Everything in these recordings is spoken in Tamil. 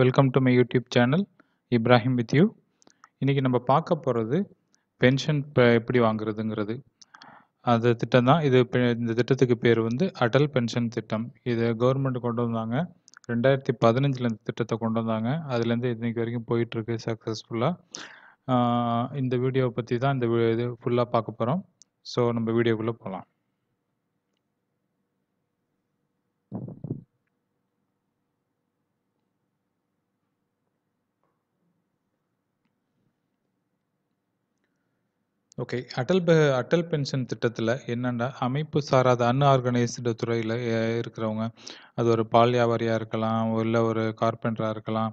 Welcome to my YouTube channel Ibrahim with you இன்றைக்கி நம்ம பார்க்க போகிறது பென்ஷன் இப்போ எப்படி வாங்குறதுங்கிறது அந்த திட்டம் தான் இது இந்த திட்டத்துக்கு பேர் வந்து அடல் பென்ஷன் திட்டம் இது கவர்மெண்ட் கொண்டு வந்தாங்க ரெண்டாயிரத்தி பதினஞ்சில் இந்த திட்டத்தை கொண்டு வந்தாங்க அதுலேருந்து இன்றைக்கி வரைக்கும் போயிட்டுருக்கு சக்ஸஸ்ஃபுல்லாக இந்த வீடியோவை பற்றி தான் இந்த இது ஃபுல்லாக பார்க்க போகிறோம் ஸோ நம்ம வீடியோக்குள்ளே போகலாம் ஓகே. அடல் ப அடல் பென்ஷன் திட்டத்தில் என்னென்னா அமைப்பு சாராத அன்ஆர்கனைஸ்டு துறையில் இருக்கிறவங்க, அது ஒரு பால் வியாபாரியாக இருக்கலாம், இல்லை ஒரு கார்பெண்டராக இருக்கலாம்.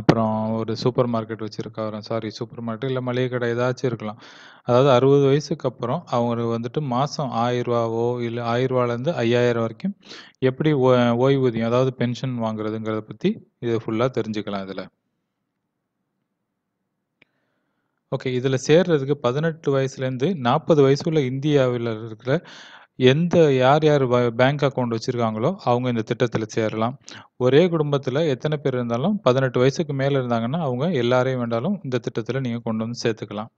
அப்புறம் ஒரு சூப்பர் மார்க்கெட் வரும் சாரி சூப்பர் மார்க்கெட் இல்லை மளிகை கடை ஏதாச்சும் இருக்கலாம். அதாவது அறுபது வயசுக்கு அப்புறம் அவங்களுக்கு வந்துட்டு மாதம் ரூ. இல்லை இல்ல ஐயாயிரம் வரைக்கும் எப்படி ஓ ஓய்வூதியம் அதாவது பென்ஷன் வாங்குறதுங்கிறத பற்றி இதை ஃபுல்லாக தெரிஞ்சுக்கலாம் இதில் ஓகே இதில் சேர்றதுக்கு பதினெட்டு வயசுலேருந்து நாற்பது உள்ள இந்தியாவில் இருக்கிற எந்த யார் யார் பேங்க் அக்கௌண்ட் வச்சுருக்காங்களோ அவங்க இந்த திட்டத்தில் சேரலாம் ஒரே குடும்பத்தில் எத்தனை பேர் இருந்தாலும் பதினெட்டு வயசுக்கு மேலே இருந்தாங்கன்னா அவங்க எல்லாரையும் வேண்டாலும் இந்த திட்டத்தில் நீங்கள் கொண்டு வந்து சேர்த்துக்கலாம்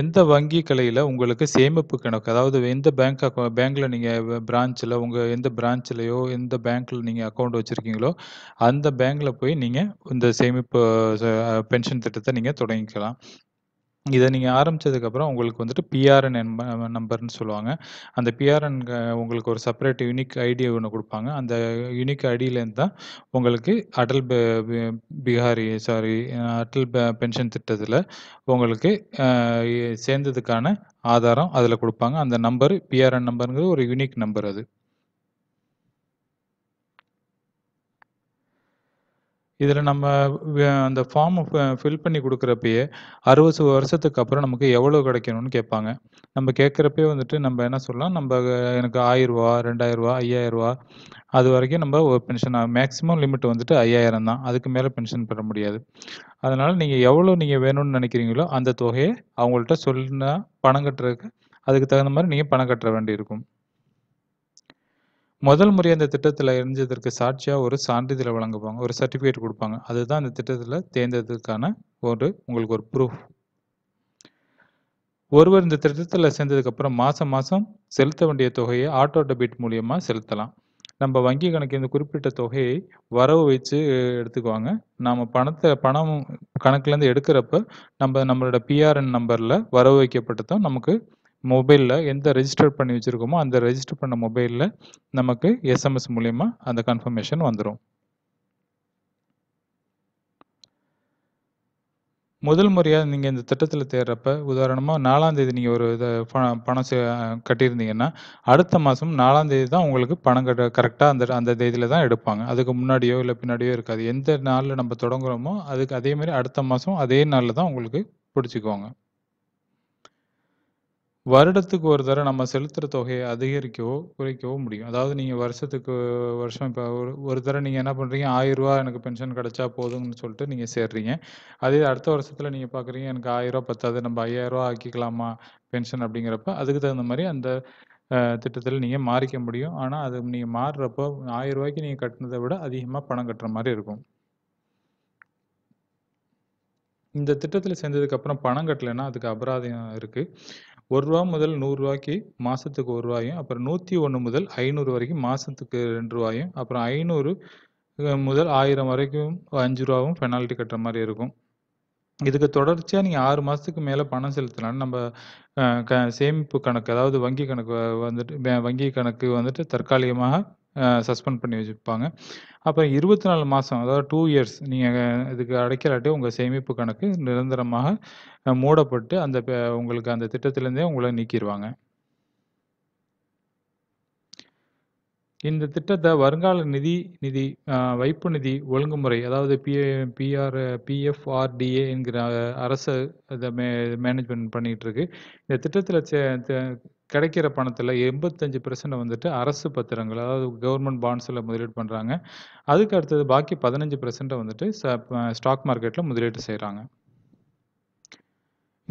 எந்த வங்கி கலையில் உங்களுக்கு சேமிப்பு கணக்கு அதாவது எந்த பேங்க் அக்கௌ பேங்க்கில் நீங்கள் பிரான்ச்சில் உங்கள் எந்த பிரான்ச்சிலையோ எந்த பேங்க்கில் நீங்கள் அக்கௌண்ட் வச்சுருக்கீங்களோ அந்த பேங்க்கில் போய் நீங்கள் இந்த சேமிப்பு பென்ஷன் திட்டத்தை நீங்கள் தொடங்கிக்கலாம் இதை நீங்கள் ஆரம்பித்ததுக்கப்புறம் உங்களுக்கு வந்துட்டு பிஆர்என் நம்பர்னு சொல்லுவாங்க அந்த பிஆர்என் உங்களுக்கு ஒரு செப்பரேட் யூனிக் ஐடி ஒன்று கொடுப்பாங்க அந்த யூனிக் ஐடியிலேருந்து தான் உங்களுக்கு அடல் பிஹாரி சாரி அடல் பென்ஷன் திட்டத்தில் உங்களுக்கு சேர்ந்ததுக்கான ஆதாரம் அதில் கொடுப்பாங்க அந்த நம்பர் பிஆர்என் நம்பருங்கிறது ஒரு யூனிக் நம்பர் அது இதில் நம்ம அந்த ஃபார்ம் ஃபில் பண்ணி கொடுக்குறப்பயே அறுபது வருஷத்துக்கு அப்புறம் நமக்கு எவ்வளோ கிடைக்கணும்னு கேட்பாங்க நம்ம கேட்குறப்பே வந்துட்டு நம்ம என்ன சொல்லலாம் நம்ம எனக்கு ஆயிரரூவா ரெண்டாயிரரூவா ஐயாயிரரூவா அது வரைக்கும் நம்ம ஒரு பென்ஷன் மேக்ஸிமம் லிமிட் வந்துட்டு ஐயாயிரம் தான் அதுக்கு மேலே பென்ஷன் பெற முடியாது அதனால் நீங்கள் எவ்வளோ நீங்கள் வேணும்னு நினைக்கிறீங்களோ அந்த தொகையை அவங்கள்ட்ட சொல்லினா பணம் கட்டுறதுக்கு அதுக்கு தகுந்த மாதிரி நீங்கள் பணம் கட்டுற வேண்டியிருக்கும் முதல் முறை அந்த திட்டத்தில் இணைஞ்சதற்கு சாட்சியாக ஒரு சான்றிதழை வழங்குவாங்க ஒரு சர்டிஃபிகேட் கொடுப்பாங்க அதுதான் அந்த திட்டத்தில் தேர்ந்ததுக்கான ஒரு உங்களுக்கு ஒரு ப்ரூஃப் ஒருவர் இந்த திட்டத்தில் சேர்ந்ததுக்கப்புறம் மாதம் மாதம் செலுத்த வேண்டிய தொகையை ஆட்டோ டெபிட் மூலியமாக செலுத்தலாம் நம்ம வங்கி கணக்கு இந்த குறிப்பிட்ட தொகையை வரவு வச்சு எடுத்துக்குவாங்க நாம் பணத்தை பணம் கணக்குலேருந்து எடுக்கிறப்ப நம்ம நம்மளோட பிஆர்என் நம்பரில் வரவு வைக்கப்பட்டதும் நமக்கு மொபைலில் எந்த ரெஜிஸ்டர் பண்ணி வச்சுருக்கோமோ அந்த ரெஜிஸ்டர் பண்ண மொபைலில் நமக்கு எஸ்எம்எஸ் மூலிமா அந்த கன்ஃபர்மேஷன் வந்துடும் முதல் முறையாக நீங்கள் இந்த திட்டத்தில் தேர்றப்ப உதாரணமாக நாலாம் தேதி நீங்கள் ஒரு இதை பணம் கட்டியிருந்தீங்கன்னா அடுத்த மாதம் நாலாம் தேதி தான் உங்களுக்கு பணம் கட்ட கரெக்டாக அந்த அந்த தேதியில் தான் எடுப்பாங்க அதுக்கு முன்னாடியோ இல்லை பின்னாடியோ இருக்காது எந்த நாளில் நம்ம தொடங்குறோமோ அதுக்கு அதேமாதிரி அடுத்த மாதம் அதே நாளில் தான் உங்களுக்கு பிடிச்சிக்குவாங்க வருடத்துக்கு ஒரு தடவை நம்ம செலுத்துகிற தொகையை அதிகரிக்கவோ குறைக்கவோ முடியும் அதாவது நீங்கள் வருஷத்துக்கு வருஷம் இப்போ ஒரு ஒரு தடவை நீங்கள் என்ன பண்ணுறீங்க ஆயிரரூவா எனக்கு பென்ஷன் கிடச்சா போதும்னு சொல்லிட்டு நீங்கள் சேர்றீங்க அதே அடுத்த வருஷத்தில் நீங்கள் பார்க்குறீங்க எனக்கு ஆயிரரூவா பத்தாது நம்ம ஐயாயிரரூவா ஆக்கிக்கலாமா பென்ஷன் அப்படிங்கிறப்ப அதுக்கு தகுந்த மாதிரி அந்த திட்டத்தில் நீங்கள் மாறிக்க முடியும் ஆனால் அது நீங்கள் மாறுறப்போ ஆயிரரூவாய்க்கு நீங்கள் கட்டினதை விட அதிகமாக பணம் கட்டுற மாதிரி இருக்கும் இந்த திட்டத்தில் சேர்ந்ததுக்கப்புறம் பணம் கட்டலைன்னா அதுக்கு அபராதம் இருக்குது ஒரு ரூபா முதல் நூறுரூவாய்க்கு மாதத்துக்கு ஒரு ரூபாயும் அப்புறம் நூற்றி ஒன்று முதல் ஐநூறு வரைக்கும் மாதத்துக்கு ரெண்டு ரூபாயும் அப்புறம் ஐநூறு முதல் ஆயிரம் வரைக்கும் அஞ்சு ரூபாவும் பெனால்ட்டி கட்டுற மாதிரி இருக்கும் இதுக்கு தொடர்ச்சியாக நீங்கள் ஆறு மாதத்துக்கு மேலே பணம் செலுத்தினாலும் நம்ம க சேமிப்பு கணக்கு அதாவது வங்கி கணக்கு வந்துட்டு வங்கி கணக்கு வந்துட்டு தற்காலிகமாக சஸ்பெண்ட் பண்ணி வச்சுப்பாங்க அப்போ இருபத்தி நாலு மாதம் அதாவது டூ இயர்ஸ் நீங்கள் இதுக்கு அடைக்கலாட்டி உங்கள் சேமிப்பு கணக்கு நிரந்தரமாக மூடப்பட்டு அந்த உங்களுக்கு அந்த திட்டத்திலேருந்தே உங்களை நீக்கிடுவாங்க இந்த திட்டத்தை வருங்கால நிதி நிதி வைப்பு நிதி ஒழுங்குமுறை அதாவது பி பிஆர் பிஎஃப்ஆர்டிஏ என்கிற அரசு அதை மே மேனேஜ்மெண்ட் பண்ணிகிட்டு இருக்கு இந்த திட்டத்தில் கிடைக்கிற பணத்தில் எண்பத்தஞ்சு பெர்சன்ட் வந்துட்டு அரசு பத்திரங்கள் அதாவது கவர்மெண்ட் பாண்ட்ஸில் முதலீடு பண்ணுறாங்க அதுக்கு அடுத்தது பாக்கி பதினஞ்சு பெர்சன்ட்டை வந்துட்டு ஸ்டாக் மார்க்கெட்டில் முதலீடு செய்கிறாங்க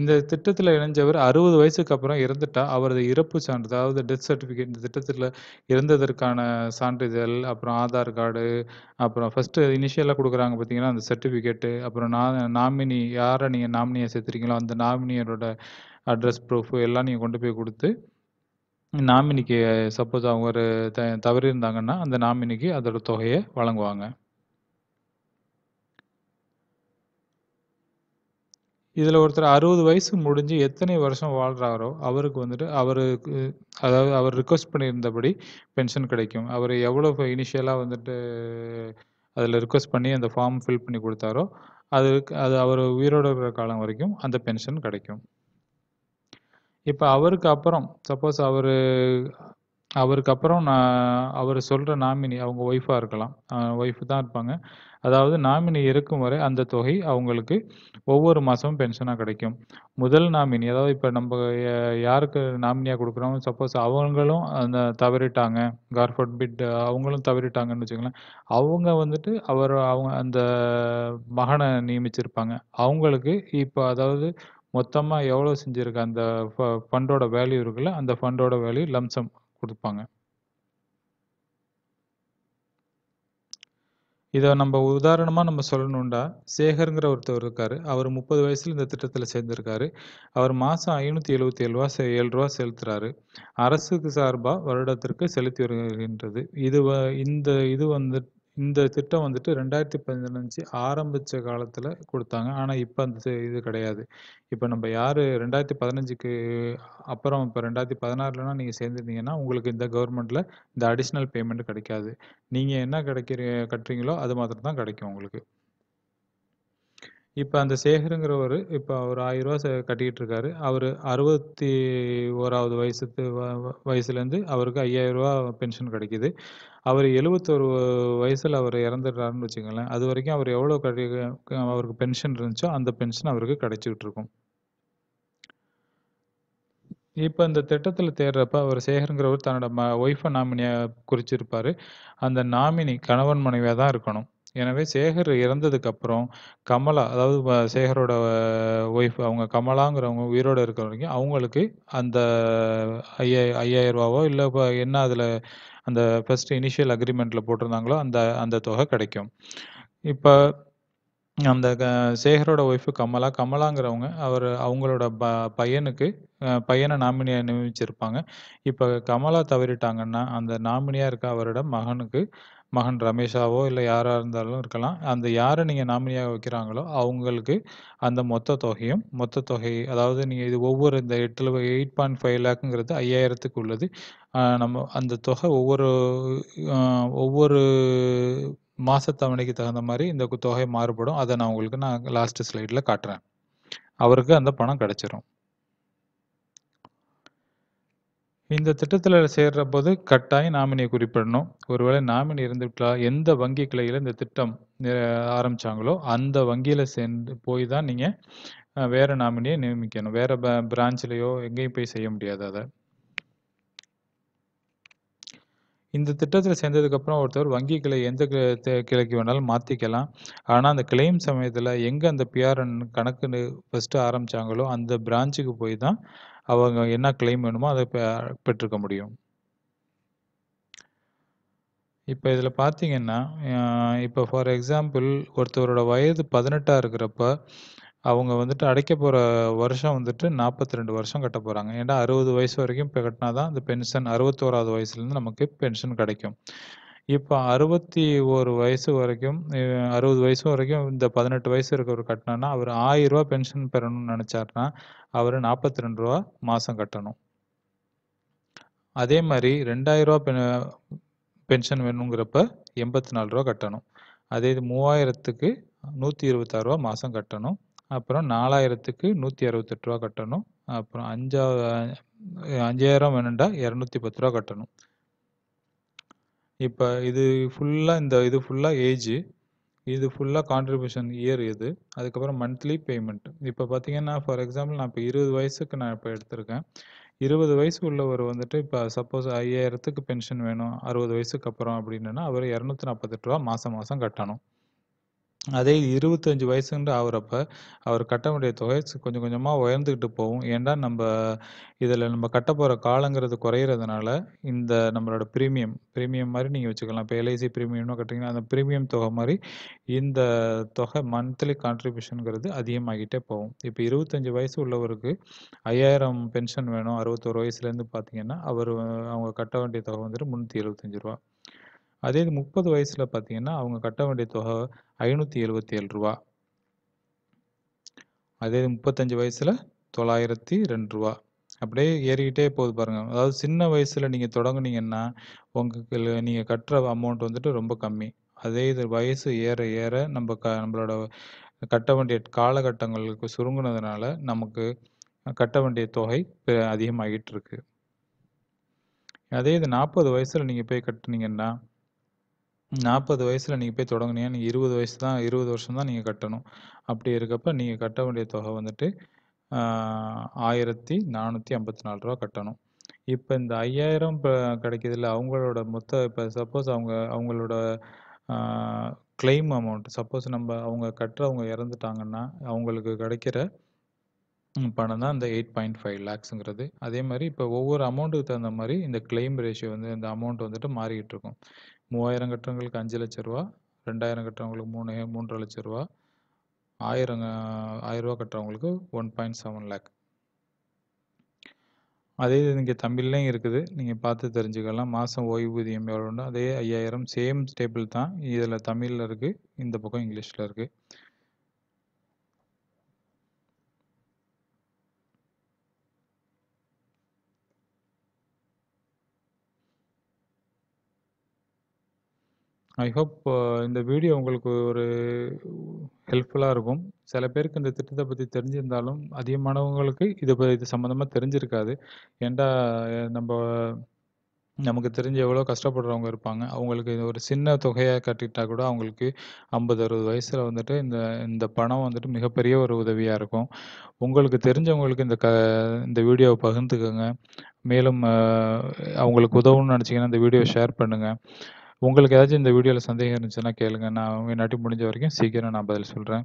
இந்த திட்டத்தில் இணைஞ்சவர் அறுபது வயசுக்கு அப்புறம் இறந்துட்டால் அவரது இறப்பு சான்று அதாவது டெத் சர்டிஃபிகேட் இந்த திட்டத்தில் இறந்ததற்கான சான்றிதழ் அப்புறம் ஆதார் கார்டு அப்புறம் ஃபஸ்ட்டு இனிஷியலாக கொடுக்குறாங்க பார்த்தீங்கன்னா அந்த சர்டிஃபிகேட்டு அப்புறம் நா நாமினி யாரை நீங்கள் நாமினியை சேர்த்துறீங்களோ அந்த நாமினியரோட அட்ரஸ் ப்ரூஃப் எல்லாம் நீங்கள் கொண்டு போய் கொடுத்து நாமினிக்கு சப்போஸ் அவங்க ஒரு த தவறி இருந்தாங்கன்னா அந்த நாமினிக்கு அதோட தொகையை வழங்குவாங்க இதில் ஒருத்தர் அறுபது வயசு முடிஞ்சு எத்தனை வருஷம் வாழ்கிறாரோ அவருக்கு வந்துட்டு அவருக்கு அதாவது அவர் ரிக்வஸ்ட் பண்ணியிருந்தபடி பென்ஷன் கிடைக்கும் அவர் எவ்வளோ இனிஷியலாக வந்துட்டு அதில் ரிக்வஸ்ட் பண்ணி அந்த ஃபார்ம் ஃபில் பண்ணி கொடுத்தாரோ அதுக்கு அது அவர் உயிரோடு இருக்கிற காலம் வரைக்கும் அந்த பென்ஷன் கிடைக்கும் இப்போ அவருக்கு அப்புறம் சப்போஸ் அவர் அவருக்கு அப்புறம் நான் அவர் சொல்கிற நாமினி அவங்க ஒய்ஃபாக இருக்கலாம் ஒய்ஃப் தான் இருப்பாங்க அதாவது நாமினி இருக்கும் வரை அந்த தொகை அவங்களுக்கு ஒவ்வொரு மாதமும் பென்ஷனாக கிடைக்கும் முதல் நாமினி அதாவது இப்போ நம்ம யாருக்கு நாமினியாக கொடுக்குறோம் சப்போஸ் அவங்களும் அந்த தவறிட்டாங்க கார்ஃபர்ட் பிட் அவங்களும் தவறிட்டாங்கன்னு வச்சுக்கலாம் அவங்க வந்துட்டு அவர் அவங்க அந்த மகனை நியமிச்சிருப்பாங்க அவங்களுக்கு இப்போ அதாவது மொத்தமாக எவ்வளோ செஞ்சுருக்க அந்த ஃப ஃபண்டோட வேல்யூ இருக்குல்ல அந்த ஃபண்டோட வேல்யூ லம்சம் கொடுப்பாங்க இதை நம்ம உதாரணமாக நம்ம சொல்லணுண்டா சேகருங்கிற ஒருத்தர் இருக்கார் அவர் முப்பது வயசில் இந்த திட்டத்தில் சேர்ந்திருக்காரு அவர் மாதம் ஐநூற்றி எழுபத்தி ஏழு ரூபா ஏழு ரூபா செலுத்துகிறாரு அரசுக்கு சார்பாக வருடத்திற்கு செலுத்தி வருகின்றது இது இந்த இது வந்து இந்த திட்டம் வந்துட்டு ரெண்டாயிரத்தி பதினஞ்சு ஆரம்பித்த காலத்தில் கொடுத்தாங்க ஆனால் இப்போ அந்த இது கிடையாது இப்போ நம்ம யார் ரெண்டாயிரத்தி பதினஞ்சுக்கு அப்புறம் இப்போ ரெண்டாயிரத்தி பதினாறுலனா நீங்கள் சேர்ந்துருந்தீங்கன்னா உங்களுக்கு இந்த கவர்மெண்ட்டில் இந்த அடிஷ்னல் பேமெண்ட் கிடைக்காது நீங்கள் என்ன கிடைக்கிற கட்டுறீங்களோ அது மாத்திரம் தான் கிடைக்கும் உங்களுக்கு இப்போ அந்த சேகருங்கிறவர் இப்போ ஒரு ஆயிரரூவா கட்டிக்கிட்டு இருக்காரு அவர் அறுபத்தி ஓராவது வயசு வயசுலேருந்து அவருக்கு ஐயாயிரரூவா பென்ஷன் கிடைக்கிது அவர் எழுபத்தொரு வயசில் அவர் இறந்துடுறாருன்னு வச்சுக்கோங்களேன் அது வரைக்கும் அவர் எவ்வளோ கிடை அவருக்கு பென்ஷன் இருந்துச்சோ அந்த பென்ஷன் அவருக்கு கிடைச்சிக்கிட்டு இருக்கும் இப்போ இந்த திட்டத்தில் தேடுறப்ப அவர் சேகருங்கிறவர் தன்னோட ம ஒய்ஃபை நாமினியாக குறிச்சிருப்பார் அந்த நாமினி கணவன் மனைவியாக தான் இருக்கணும் எனவே சேகர் இறந்ததுக்கப்புறம் கமலா, அதாவது சேகரோட ஒய்ஃப் அவங்க கமலாங்கிறவங்க உயிரோடு இருக்கிற வரைக்கும், அவங்களுக்கு அந்த ஐயா ஐயாயிரம் ரூபாவோ இல்லை இப்போ என்ன அதில் அந்த ஃபர்ஸ்ட் இனிஷியல் அக்ரிமெண்ட்டில் போட்டிருந்தாங்களோ அந்த அந்த தொகை கிடைக்கும். இப்போ அந்த க சேகரோட ஒய்ஃப் கமலா, கமலாங்கிறவங்க அவர் அவங்களோட ப பையனுக்கு பையனை நாமினியாக நியமிச்சிருப்பாங்க. இப்போ கமலா தவறிட்டாங்கன்னா, அந்த நாமினியாக இருக்க அவரோட மகனுக்கு மகன் ரமேஷாவோ இல்லை யாராக இருந்தாலும் இருக்கலாம் அந்த யாரை நீங்கள் நாமினியாக வைக்கிறாங்களோ அவங்களுக்கு அந்த மொத்த தொகையும் மொத்த தொகை அதாவது நீங்கள் இது ஒவ்வொரு இந்த எட்டில் எயிட் பாயிண்ட் ஃபைவ் லேக்குங்கிறது ஐயாயிரத்துக்கு உள்ளது நம்ம அந்த தொகை ஒவ்வொரு ஒவ்வொரு மாதத்தவணைக்கு தகுந்த மாதிரி இந்த தொகை மாறுபடும் அதை நான் உங்களுக்கு நான் லாஸ்ட்டு ஸ்லைடில் காட்டுறேன் அவருக்கு அந்த பணம் கிடச்சிரும் இந்த திட்டத்தில் சேர்ற போது கட்டாயம் நாமினியை குறிப்பிடணும் ஒருவேளை நாமினி இருந்துவிட்டா எந்த வங்கி கிளையில் இந்த திட்டம் ஆரம்பித்தாங்களோ அந்த வங்கியில் சேர்ந்து போய் தான் நீங்கள் வேறு நாமினியை நியமிக்கணும் வேறு பிரான்ச்லேயோ எங்கேயும் போய் செய்ய முடியாது அதை இந்த திட்டத்தில் சேர்ந்ததுக்கப்புறம் ஒருத்தர் வங்கி கிளை எந்த கிளைக்கு வேணாலும் மாற்றிக்கலாம் ஆனால் அந்த கிளைம் சமயத்தில் எங்கே அந்த பிஆர்என் கணக்குன்னு ஃபஸ்ட்டு ஆரம்பித்தாங்களோ அந்த பிரான்ச்சுக்கு போய் தான் அவங்க என்ன கிளைம் வேணுமோ அதை பெற்றுக்க முடியும் இப்போ இதில் பார்த்தீங்கன்னா இப்போ ஃபார் எக்ஸாம்பிள் ஒருத்தவரோட வயது பதினெட்டாக இருக்கிறப்ப அவங்க வந்துட்டு அடைக்க போகிற வருஷம் வந்துட்டு நாற்பத்தி ரெண்டு வருஷம் கட்ட போகிறாங்க ஏன்னா அறுபது வயசு வரைக்கும் இப்போ கட்டினா தான் அந்த பென்ஷன் அறுபத்தோராவது வயசுலேருந்து நமக்கு பென்ஷன் கிடைக்கும் இப்போ அறுபத்தி ஒரு வயசு வரைக்கும் அறுபது வயசு வரைக்கும் இந்த பதினெட்டு வயசு இருக்கிறவர் கட்டினோன்னா அவர் ஆயிரம் ரூபா பென்ஷன் பெறணும்னு நினச்சாருன்னா அவர் நாற்பத்தி ரெண்டு ரூபா மாதம் கட்டணும் அதே மாதிரி ரெண்டாயிரம் ரூபா பென்ஷன் வேணுங்கிறப்ப எண்பத்தி நாலு ரூபா கட்டணும் அதே இது மூவாயிரத்துக்கு நூற்றி இருபத்தாறு ரூபா மாதம் கட்டணும் அப்புறம் நாலாயிரத்துக்கு நூற்றி அறுபத்தெட்டு ரூபா கட்டணும் அப்புறம் அஞ்சா அஞ்சாயிரம் வேணுண்டா இரநூத்தி பத்து ரூபா கட்டணும் இப்போ இது ஃபுல்லாக இந்த இது ஃபுல்லாக ஏஜு இது ஃபுல்லாக கான்ட்ரிபியூஷன் இயர் இது அதுக்கப்புறம் மந்த்லி பேமெண்ட் இப்போ பார்த்தீங்கன்னா ஃபார் எக்ஸாம்பிள் நான் இப்போ இருபது வயசுக்கு நான் இப்போ எடுத்திருக்கேன் இருபது வயசு உள்ளவர் வந்துட்டு இப்போ சப்போஸ் ஐயாயிரத்துக்கு பென்ஷன் வேணும் அறுபது வயசுக்கு அப்புறம் அப்படின்னா அவர் இரநூத்தி நாற்பத்தெட்டு ரூபா மாதம் மாதம் கட்டணும் அதே இருபத்தஞ்சு வயசுன்ற ஆகுறப்ப அவர் கட்ட வேண்டிய தொகை கொஞ்சம் கொஞ்சமாக உயர்ந்துக்கிட்டு போகும் ஏன்டா நம்ம இதில் நம்ம கட்ட போகிற காலங்கிறது குறையிறதுனால இந்த நம்மளோட ப்ரீமியம் ப்ரீமியம் மாதிரி நீங்கள் வச்சுக்கலாம் இப்போ எல்ஐசி ப்ரீமியம்னு கட்டிங்கன்னா அந்த ப்ரீமியம் தொகை மாதிரி இந்த தொகை மந்த்லி கான்ட்ரிபியூஷனுங்கிறது அதிகமாகிட்டே போகும் இப்போ இருபத்தஞ்சு வயசு உள்ளவருக்கு ஐயாயிரம் பென்ஷன் வேணும் அறுபத்தோரு வயசுலேருந்து பார்த்தீங்கன்னா அவர் அவங்க கட்ட வேண்டிய தொகை வந்துட்டு முந்நூற்றி எழுபத்தஞ்சி ரூபா அதே இது முப்பது வயசில் பார்த்தீங்கன்னா அவங்க கட்ட வேண்டிய தொகை ஐநூற்றி எழுபத்தி ஏழு ரூபா அதே முப்பத்தஞ்சு வயசில் தொள்ளாயிரத்தி ரெண்டு ரூபா அப்படியே ஏறிக்கிட்டே போகுது பாருங்கள் அதாவது சின்ன வயசில் நீங்கள் தொடங்குனீங்கன்னா உங்களுக்கு நீங்கள் கட்டுற அமௌண்ட் வந்துட்டு ரொம்ப கம்மி அதே இது வயசு ஏற ஏற நம்ம க நம்மளோட கட்ட வேண்டிய காலகட்டங்களுக்கு சுருங்கினதுனால நமக்கு கட்ட வேண்டிய தொகை அதிகமாகிட்டு இருக்கு அதே இது நாற்பது வயசில் நீங்கள் போய் கட்டுனீங்கன்னா நாற்பது வயசில் நீங்கள் போய் தொடங்கினீங்க நீங்கள் இருபது வயசு தான் இருபது வருஷம் தான் நீங்கள் கட்டணும். அப்படி இருக்கப்ப, நீங்கள் கட்ட வேண்டிய தொகை வந்துட்டு ஆயிரத்தி நானூற்றி ஐம்பத்தி நாலு ரூபா கட்டணும். இப்போ இந்த ஐயாயிரம் கிடைக்கிறது இல்லை அவங்களோட மொத்த இப்போ சப்போஸ் அவங்க அவங்களோட கிளைம் அமௌண்ட் சப்போஸ் நம்ம அவங்க கட்டுறவங்க இறந்துட்டாங்கன்னா, அவங்களுக்கு கிடைக்கிற பணம் தான் இந்த ஃபைவ் லேக்ஸுங்கிறது அதே மாதிரி இப்போ ஒவ்வொரு அமௌண்ட்டுக்கு தகுந்த மாதிரி இந்த கிளைம் ரேஷியோ வந்து இந்த அமௌண்ட் வந்துட்டு மாறிக்கிட்டு இருக்கும். மூவாயிரம் கட்டுறவங்களுக்கு அஞ்சு லட்ச ரூபா ரெண்டாயிரம் கட்டுறவங்களுக்கு மூணு மூன்றரை லட்ச ரூபா ஆயிரம் ஆயிரரூவா கட்டுறவங்களுக்கு ஒன் பாயிண்ட் செவன் லேக் அதே இது இங்கே தமிழ்லையும் இருக்குது நீங்கள் பார்த்து தெரிஞ்சுக்கலாம் மாதம் ஓய்வூதியம் எவ்வளோன்னு அதே ஐயாயிரம் சேம் ஸ்டேபிள் தான் இதில் தமிழில் இருக்குது இந்த பக்கம் இங்கிலீஷில் இருக்குது ஐ ஹோப் uh, இந்த வீடியோ உங்களுக்கு ஒரு ஹெல்ப்ஃபுல்லாக இருக்கும் சில பேருக்கு இந்த திட்டத்தை பற்றி தெரிஞ்சிருந்தாலும் அதிகமானவங்களுக்கு இது இது சம்மந்தமாக தெரிஞ்சிருக்காது ஏண்டா நம்ம நமக்கு தெரிஞ்ச எவ்வளோ கஷ்டப்படுறவங்க இருப்பாங்க அவங்களுக்கு ஒரு சின்ன தொகையாக கட்டிட்டா கூட அவங்களுக்கு ஐம்பது அறுபது வயசில் வந்துட்டு இந்த இந்த பணம் வந்துட்டு மிகப்பெரிய ஒரு உதவியாக இருக்கும் உங்களுக்கு தெரிஞ்சவங்களுக்கு இந்த க இந்த வீடியோவை பகிர்ந்துக்கோங்க மேலும் அவங்களுக்கு உதவும்னு நினச்சிங்கன்னா இந்த வீடியோ ஷேர் பண்ணுங்கள் உங்களுக்கு ஏதாச்சும் இந்த வீடியோவில் சந்தேகம் இருந்துச்சுன்னா கேளுங்க நான் அவங்க நாட்டி முடிஞ்ச வரைக்கும் சீக்கிரம் நான் பதில் சொல்கிறேன்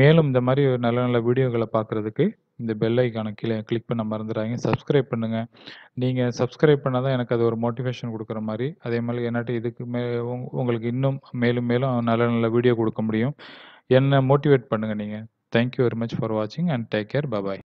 மேலும் இந்த மாதிரி ஒரு நல்ல நல்ல வீடியோகளை பார்க்குறதுக்கு இந்த பெல் கீழே கிளிக் பண்ண மறந்துடுறாங்க சப்ஸ்கிரைப் பண்ணுங்கள் நீங்கள் சப்ஸ்கிரைப் பண்ணால் தான் எனக்கு அது ஒரு மோட்டிவேஷன் கொடுக்குற மாதிரி அதே மாதிரி என்னாட்டி இதுக்கு மே உங்களுக்கு இன்னும் மேலும் மேலும் நல்ல நல்ல வீடியோ கொடுக்க முடியும் என்னை மோட்டிவேட் பண்ணுங்கள் நீங்கள் தேங்க்யூ வெரி மச் ஃபார் வாட்சிங் அண்ட் டேக் கேர் பபாய்